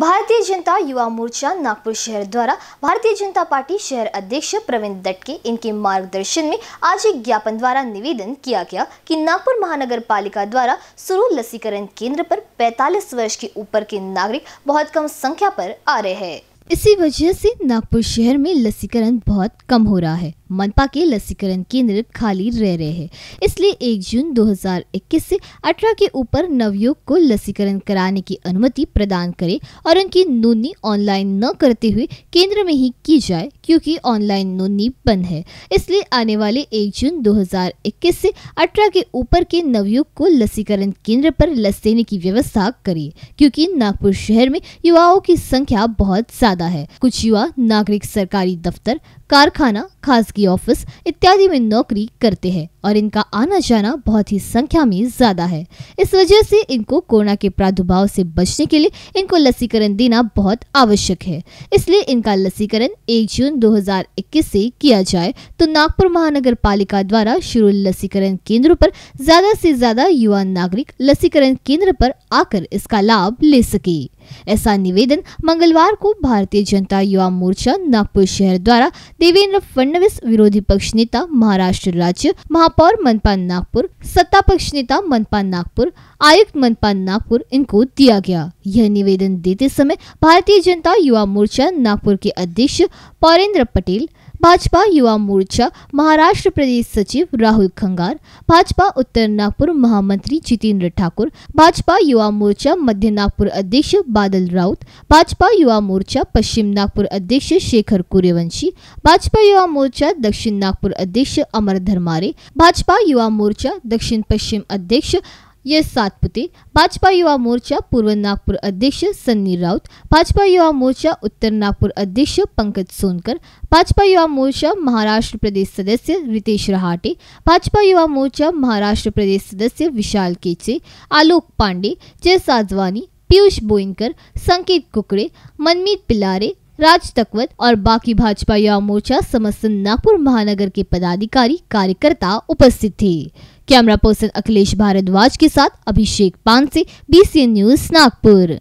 भारतीय जनता युवा मोर्चा नागपुर शहर द्वारा भारतीय जनता पार्टी शहर अध्यक्ष प्रवीण दटके इनके मार्गदर्शन में आज एक ज्ञापन द्वारा निवेदन किया गया कि नागपुर महानगर पालिका द्वारा शुरू लसीकरण केंद्र पर 45 वर्ष के ऊपर के नागरिक बहुत कम संख्या पर आ रहे हैं इसी वजह से नागपुर शहर में लसीकरण बहुत कम हो रहा है मनपा के लसीकरण केंद्र खाली रह रहे हैं इसलिए 1 जून 2021 से 18 के ऊपर नवयुग को लसीकरण कराने की अनुमति प्रदान करे और उनकी नोनी ऑनलाइन न करते हुए केंद्र में ही की जाए क्योंकि ऑनलाइन नोनी बंद है इसलिए आने वाले एक जून 2021 से 18 के ऊपर के नवयुग को लसीकरण केंद्र पर लस देने की व्यवस्था करिए क्यूँकी नागपुर शहर में युवाओं की संख्या बहुत ज्यादा है कुछ युवा नागरिक सरकारी दफ्तर कारखाना खासगी ऑफिस इत्यादि में नौकरी करते हैं और इनका आना जाना बहुत ही संख्या में ज़्यादा है इस वजह से इनको कोरोना के प्रादुर्भाव से बचने के लिए इनको लसीकरण देना बहुत आवश्यक है इसलिए इनका लसीकरण 1 जून 2021 से किया जाए तो नागपुर महानगर पालिका द्वारा शुरू लसीकरण केंद्रों पर ज़्यादा से ज़्यादा युवा नागरिक लसीकरण केंद्र पर आकर इसका लाभ ले सके ऐसा निवेदन मंगलवार को भारतीय जनता युवा मोर्चा नागपुर शहर द्वारा देवेंद्र फडणवीस विरोधी पक्ष नेता महाराष्ट्र राज्य महा महापौर मनपा नागपुर सत्ता पक्ष नेता मनपा नागपुर आयुक्त मनपा नागपुर इनको दिया गया यह निवेदन देते समय भारतीय जनता युवा मोर्चा नागपुर के अध्यक्ष पौरेंद्र पटेल भाजपा युवा मोर्चा महाराष्ट्र प्रदेश सचिव राहुल खंगार भाजपा उत्तर नागपुर महामंत्री जितेंद्र ठाकुर भाजपा युवा मोर्चा मध्य नागपुर अध्यक्ष बादल राउत भाजपा युवा मोर्चा पश्चिम नागपुर अध्यक्ष शेखर कुरेवंशी भाजपा युवा मोर्चा दक्षिण नागपुर अध्यक्ष अमर धर्मारे भाजपा युवा मोर्चा दक्षिण पश्चिम अध्यक्ष ये सात पुते भाजपा युवा मोर्चा पूर्व नागपुर अध्यक्ष सन्नी राउत भाजपा युवा मोर्चा उत्तर नागपुर अध्यक्ष पंकज सोनकर भाजपा युवा मोर्चा महाराष्ट्र प्रदेश सदस्य रितेश रहाटे भाजपा युवा मोर्चा महाराष्ट्र प्रदेश सदस्य विशाल केचे आलोक पांडे जय साजवानी पीयूष बोइनकर संकेत कुकड़े मनमीत पिलारे राज तकवत और बाकी भाजपा युवा मोर्चा समस्त नागपुर महानगर के पदाधिकारी कार्यकर्ता उपस्थित थे कैमरा पर्सन अखिलेश भारद्वाज के साथ अभिषेक पान से बीसीएन न्यूज नागपुर